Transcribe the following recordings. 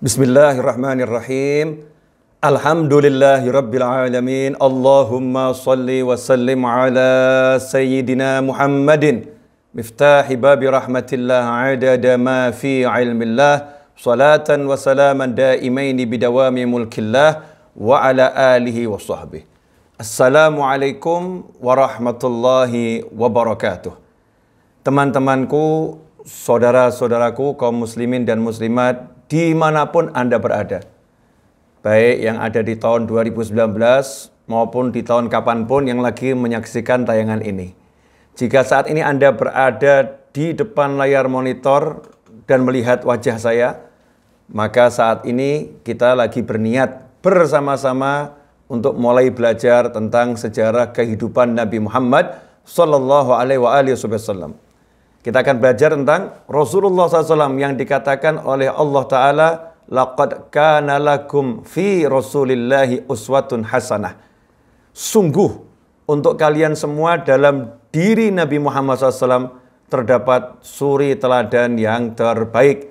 Bismillahirrahmanirrahim. Alhamdulillahi Allahumma salli wa sallim ala Sayyidina Muhammadin. Miftahi babi rahmatillah adada ma fi ilmillah. Salatan wa salaman daimaini bidawami mulkillah. Wa ala alihi wa sahbihi. Assalamualaikum warahmatullahi wabarakatuh. Teman-temanku, saudara-saudaraku, kaum muslimin dan muslimat dimanapun Anda berada. Baik yang ada di tahun 2019 maupun di tahun kapanpun yang lagi menyaksikan tayangan ini. Jika saat ini Anda berada di depan layar monitor dan melihat wajah saya, maka saat ini kita lagi berniat bersama-sama untuk mulai belajar tentang sejarah kehidupan Nabi Muhammad Sallallahu Alaihi Wasallam. Kita akan belajar tentang Rasulullah SAW yang dikatakan oleh Allah Ta'ala Laqad kana lakum fi rasulillahi uswatun hasanah Sungguh untuk kalian semua dalam diri Nabi Muhammad SAW terdapat suri teladan yang terbaik.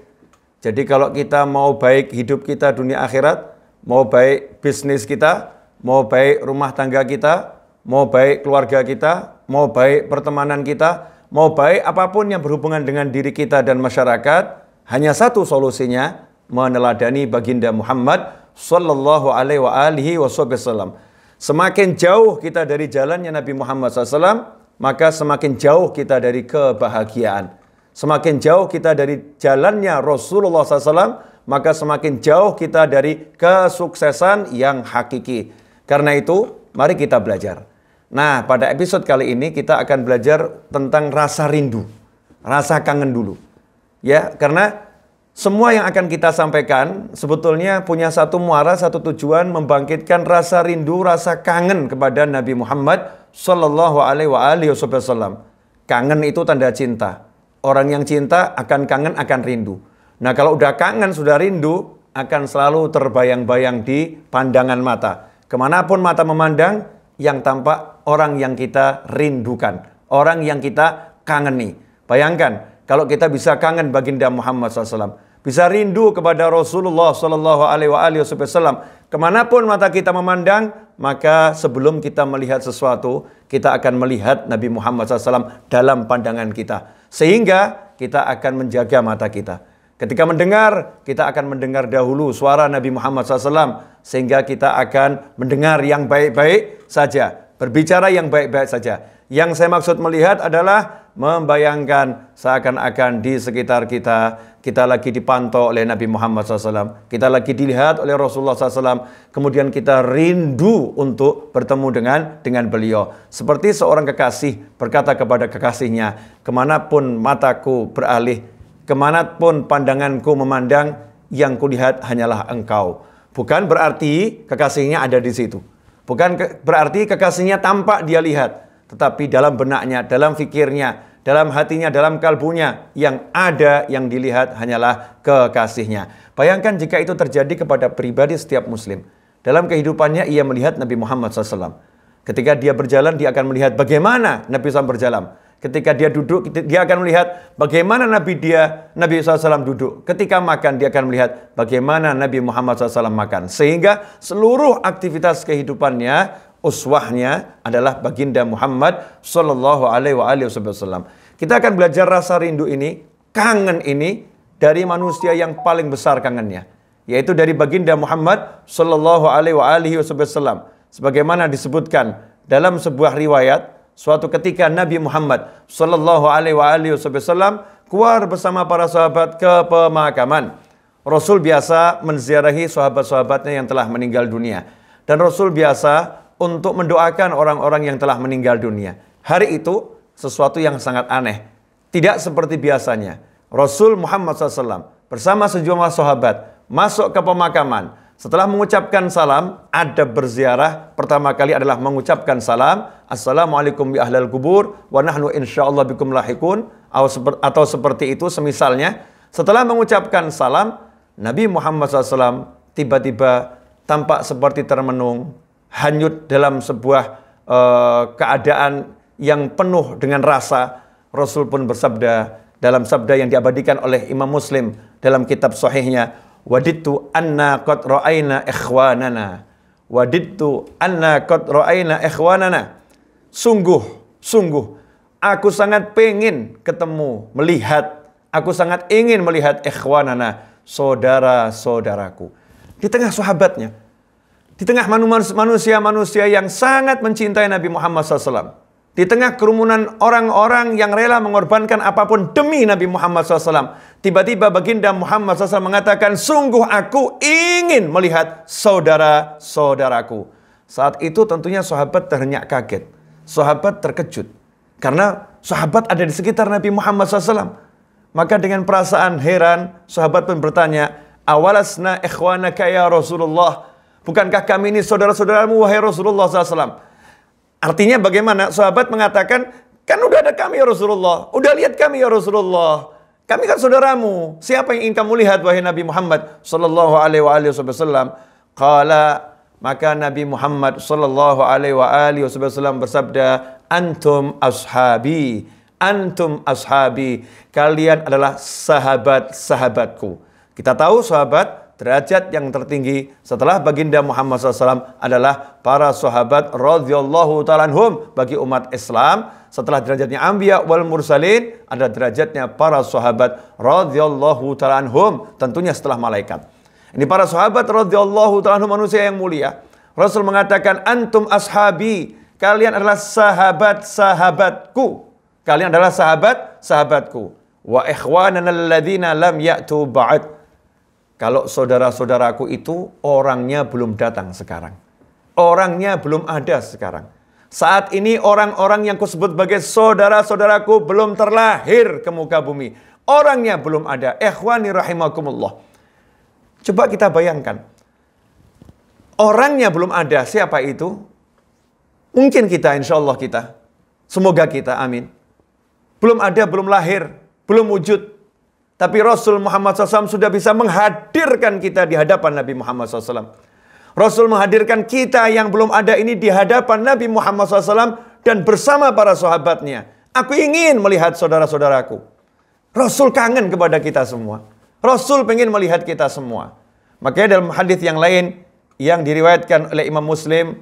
Jadi kalau kita mau baik hidup kita dunia akhirat, mau baik bisnis kita, mau baik rumah tangga kita, mau baik keluarga kita, mau baik pertemanan kita, mau baik apapun yang berhubungan dengan diri kita dan masyarakat, hanya satu solusinya, meneladani baginda Muhammad sallallahu alaihi wa alihi wasallam. Semakin jauh kita dari jalannya Nabi Muhammad SAW, maka semakin jauh kita dari kebahagiaan. Semakin jauh kita dari jalannya Rasulullah SAW, maka semakin jauh kita dari kesuksesan yang hakiki. Karena itu, mari kita belajar. Nah, pada episode kali ini kita akan belajar tentang rasa rindu, rasa kangen dulu. Ya, karena semua yang akan kita sampaikan sebetulnya punya satu muara, satu tujuan membangkitkan rasa rindu, rasa kangen kepada Nabi Muhammad Shallallahu alaihi wasallam. Kangen itu tanda cinta. Orang yang cinta akan kangen akan rindu. Nah, kalau udah kangen sudah rindu akan selalu terbayang-bayang di pandangan mata. Kemanapun mata memandang, yang tampak orang yang kita rindukan, orang yang kita kangeni. Bayangkan kalau kita bisa kangen baginda Muhammad SAW, bisa rindu kepada Rasulullah Shallallahu Alaihi Wasallam. Kemanapun mata kita memandang, maka sebelum kita melihat sesuatu, kita akan melihat Nabi Muhammad SAW dalam pandangan kita, sehingga kita akan menjaga mata kita. Ketika mendengar, kita akan mendengar dahulu suara Nabi Muhammad SAW, sehingga kita akan mendengar yang baik-baik saja. Berbicara yang baik-baik saja. Yang saya maksud melihat adalah membayangkan seakan-akan di sekitar kita, kita lagi dipantau oleh Nabi Muhammad SAW, kita lagi dilihat oleh Rasulullah SAW, kemudian kita rindu untuk bertemu dengan dengan beliau. Seperti seorang kekasih berkata kepada kekasihnya, kemanapun mataku beralih, kemanapun pandanganku memandang, yang kulihat hanyalah engkau. Bukan berarti kekasihnya ada di situ. Bukan ke, berarti kekasihnya tampak dia lihat, tetapi dalam benaknya, dalam fikirnya, dalam hatinya, dalam kalbunya yang ada yang dilihat hanyalah kekasihnya. Bayangkan jika itu terjadi kepada pribadi setiap muslim. Dalam kehidupannya ia melihat Nabi Muhammad SAW. Ketika dia berjalan dia akan melihat bagaimana Nabi SAW berjalan. Ketika dia duduk, dia akan melihat bagaimana Nabi dia, Nabi SAW duduk. Ketika makan, dia akan melihat bagaimana Nabi Muhammad SAW makan. Sehingga seluruh aktivitas kehidupannya, uswahnya adalah baginda Muhammad saw. Kita akan belajar rasa rindu ini, kangen ini dari manusia yang paling besar kangennya, yaitu dari baginda Muhammad saw. Sebagaimana disebutkan dalam sebuah riwayat Suatu ketika Nabi Muhammad Sallallahu Alaihi Wasallam keluar bersama para sahabat ke pemakaman. Rasul biasa menziarahi sahabat-sahabatnya yang telah meninggal dunia. Dan Rasul biasa untuk mendoakan orang-orang yang telah meninggal dunia. Hari itu sesuatu yang sangat aneh. Tidak seperti biasanya. Rasul Muhammad SAW bersama sejumlah sahabat masuk ke pemakaman. Setelah mengucapkan salam, ada berziarah. Pertama kali adalah mengucapkan salam. Assalamualaikum bi ahlal kubur. Wa nahnu insyaallah bikum lahikun. Atau seperti itu semisalnya. Setelah mengucapkan salam, Nabi Muhammad SAW tiba-tiba tampak seperti termenung, hanyut dalam sebuah uh, keadaan yang penuh dengan rasa. Rasul pun bersabda dalam sabda yang diabadikan oleh Imam Muslim dalam kitab sahihnya, Waditu anna qad ra'aina ikhwanana. waditu anna qad ra'aina ikhwanana. Sungguh, sungguh aku sangat pengen ketemu, melihat, aku sangat ingin melihat ikhwanana, saudara-saudaraku. Di tengah sahabatnya, di tengah manusia-manusia yang sangat mencintai Nabi Muhammad SAW. Di tengah kerumunan orang-orang yang rela mengorbankan apapun demi Nabi Muhammad SAW. Tiba-tiba baginda Muhammad SAW mengatakan, Sungguh aku ingin melihat saudara-saudaraku. Saat itu tentunya sahabat terhenyak kaget. Sahabat terkejut. Karena sahabat ada di sekitar Nabi Muhammad SAW. Maka dengan perasaan heran, sahabat pun bertanya, Awalasna ikhwanaka ya Rasulullah. Bukankah kami ini saudara-saudaramu wahai Rasulullah SAW? Artinya bagaimana? Sahabat mengatakan, kan udah ada kami ya Rasulullah. Udah lihat kami ya Rasulullah. Kami kan saudaramu. Siapa yang ingin kamu lihat wahai Nabi Muhammad sallallahu alaihi wa alihi wasallam? Qala maka Nabi Muhammad sallallahu alaihi wa alihi wasallam bersabda, "Antum ashabi, antum ashabi. Kalian adalah sahabat-sahabatku." Kita tahu sahabat derajat yang tertinggi setelah baginda Muhammad SAW adalah para sahabat radhiyallahu talanhum bagi umat Islam setelah derajatnya Ambiya wal Mursalin ada derajatnya para sahabat radhiyallahu talanhum tentunya setelah malaikat ini para sahabat radhiyallahu talanhum manusia yang mulia Rasul mengatakan antum ashabi kalian adalah sahabat-sahabatku kalian adalah sahabat-sahabatku wa ikhwanan alladzina lam ya'tu ba'd kalau saudara-saudaraku itu orangnya belum datang sekarang. Orangnya belum ada sekarang. Saat ini orang-orang yang kusebut sebagai saudara-saudaraku belum terlahir ke muka bumi. Orangnya belum ada. Ikhwani rahimakumullah. Coba kita bayangkan. Orangnya belum ada. Siapa itu? Mungkin kita, insya Allah kita. Semoga kita, amin. Belum ada, belum lahir, belum wujud. Tapi Rasul Muhammad SAW sudah bisa menghadirkan kita di hadapan Nabi Muhammad SAW. Rasul menghadirkan kita yang belum ada ini di hadapan Nabi Muhammad SAW dan bersama para sahabatnya. Aku ingin melihat saudara-saudaraku. Rasul kangen kepada kita semua. Rasul ingin melihat kita semua. Makanya dalam hadis yang lain yang diriwayatkan oleh Imam Muslim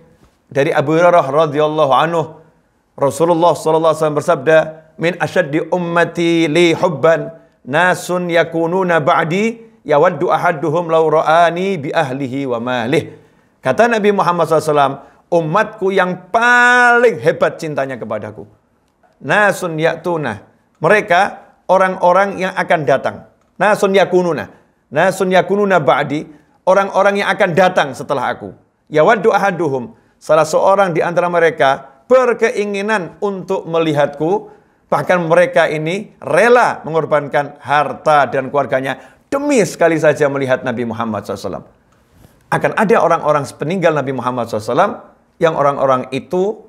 dari Abu Hurairah radhiyallahu anhu Rasulullah SAW bersabda, "Min asyaddi ummati li hubban" nasun yakununa ba'di yawaddu ahaduhum law ra'ani bi ahlihi wa malih. Kata Nabi Muhammad SAW, umatku yang paling hebat cintanya kepadaku. Nasun yaktuna. Mereka orang-orang yang akan datang. Nasun yakununa. Nasun yakununa ba'di. Orang-orang yang akan datang setelah aku. Yawaddu ahaduhum. Salah seorang di antara mereka berkeinginan untuk melihatku Bahkan mereka ini rela mengorbankan harta dan keluarganya demi sekali saja melihat Nabi Muhammad SAW. Akan ada orang-orang sepeninggal Nabi Muhammad SAW yang orang-orang itu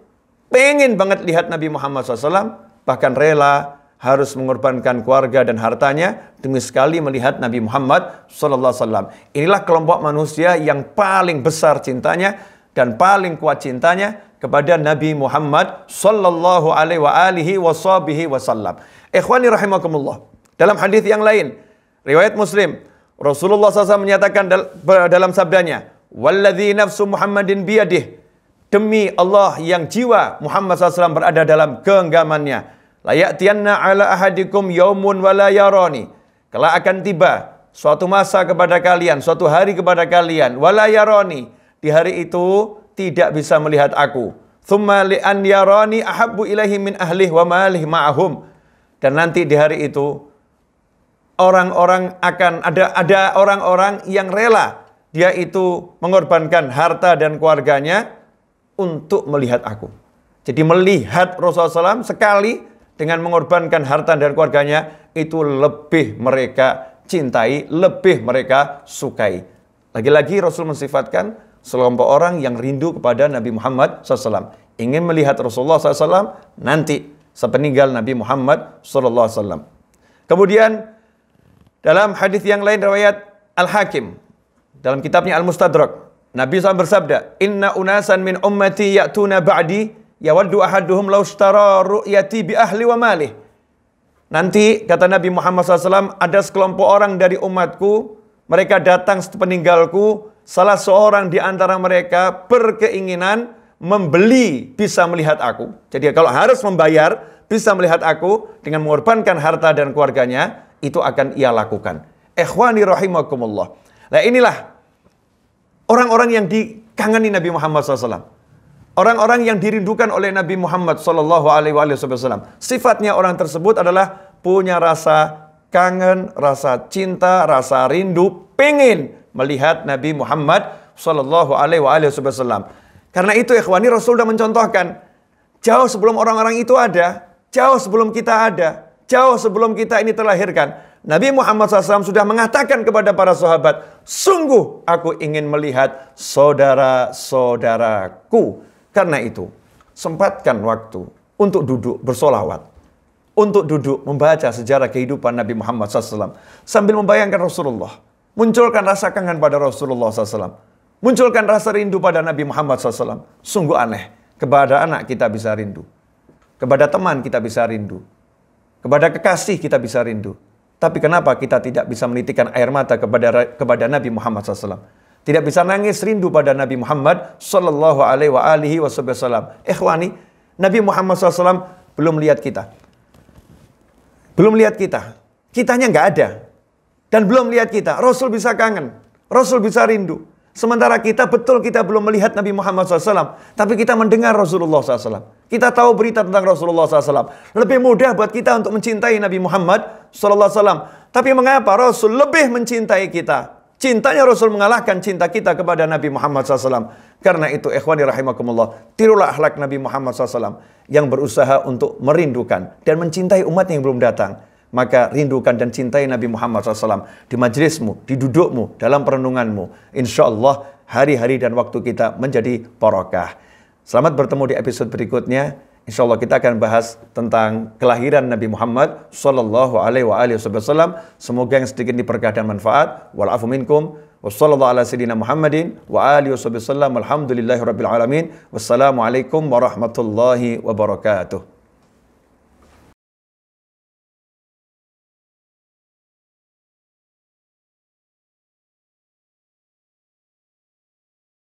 pengen banget lihat Nabi Muhammad SAW, bahkan rela harus mengorbankan keluarga dan hartanya demi sekali melihat Nabi Muhammad SAW. Inilah kelompok manusia yang paling besar cintanya dan paling kuat cintanya kepada Nabi Muhammad sallallahu alaihi wa alihi washabihi wasallam. Ikhwani rahimakumullah. Dalam hadis yang lain, riwayat Muslim, Rasulullah SAW menyatakan dalam sabdanya, "Walladzi nafsu Muhammadin biyadih." Demi Allah yang jiwa Muhammad SAW berada dalam genggamannya. Layaktianna ala ahadikum yaumun wala yarani. Kala akan tiba suatu masa kepada kalian, suatu hari kepada kalian, wala yarani di hari itu tidak bisa melihat aku. an yarani ahlih wa malih ma'ahum. Dan nanti di hari itu orang-orang akan ada ada orang-orang yang rela dia itu mengorbankan harta dan keluarganya untuk melihat aku. Jadi melihat Rasulullah SAW sekali dengan mengorbankan harta dan keluarganya itu lebih mereka cintai, lebih mereka sukai. Lagi-lagi Rasul mensifatkan sekelompok orang yang rindu kepada Nabi Muhammad SAW. Ingin melihat Rasulullah SAW nanti sepeninggal Nabi Muhammad SAW. Kemudian dalam hadis yang lain riwayat Al-Hakim dalam kitabnya Al-Mustadrak Nabi SAW bersabda, "Inna unasan min ummati ya'tuna ba'di yawaddu ahaduhum law ishtara ru'yati bi ahli wa malih." Nanti kata Nabi Muhammad SAW, ada sekelompok orang dari umatku, mereka datang sepeninggalku, salah seorang di antara mereka berkeinginan membeli bisa melihat aku. Jadi kalau harus membayar bisa melihat aku dengan mengorbankan harta dan keluarganya, itu akan ia lakukan. Ikhwani rahimakumullah. Nah inilah orang-orang yang dikangani Nabi Muhammad SAW. Orang-orang yang dirindukan oleh Nabi Muhammad SAW. Sifatnya orang tersebut adalah punya rasa kangen, rasa cinta, rasa rindu, pengen melihat Nabi Muhammad Shallallahu Alaihi Wasallam. Karena itu ikhwani Rasul sudah mencontohkan jauh sebelum orang-orang itu ada, jauh sebelum kita ada, jauh sebelum kita ini terlahirkan. Nabi Muhammad SAW sudah mengatakan kepada para sahabat, sungguh aku ingin melihat saudara-saudaraku. Karena itu, sempatkan waktu untuk duduk bersolawat. Untuk duduk membaca sejarah kehidupan Nabi Muhammad SAW. Sambil membayangkan Rasulullah. Munculkan rasa kangen pada Rasulullah SAW. Munculkan rasa rindu pada Nabi Muhammad SAW. Sungguh aneh. Kepada anak kita bisa rindu. Kepada teman kita bisa rindu. Kepada kekasih kita bisa rindu. Tapi kenapa kita tidak bisa menitikkan air mata kepada kepada Nabi Muhammad SAW? Tidak bisa nangis rindu pada Nabi Muhammad Sallallahu Alaihi Wasallam. Ikhwani, Nabi Muhammad SAW belum lihat kita. Belum lihat kita. Kitanya nggak ada dan belum lihat kita. Rasul bisa kangen, Rasul bisa rindu. Sementara kita betul kita belum melihat Nabi Muhammad SAW. Tapi kita mendengar Rasulullah SAW. Kita tahu berita tentang Rasulullah SAW. Lebih mudah buat kita untuk mencintai Nabi Muhammad SAW. Tapi mengapa Rasul lebih mencintai kita? Cintanya Rasul mengalahkan cinta kita kepada Nabi Muhammad SAW. Karena itu ikhwani rahimakumullah. Tirulah akhlak Nabi Muhammad SAW. Yang berusaha untuk merindukan dan mencintai umat yang belum datang maka rindukan dan cintai Nabi Muhammad SAW di majlismu, di dudukmu, dalam perenunganmu. Insya Allah hari-hari dan waktu kita menjadi porokah. Selamat bertemu di episode berikutnya. Insya Allah kita akan bahas tentang kelahiran Nabi Muhammad SAW Semoga yang sedikit diperkah dan manfaat. Walafu minkum. Wassalamualaikum warahmatullahi wabarakatuh.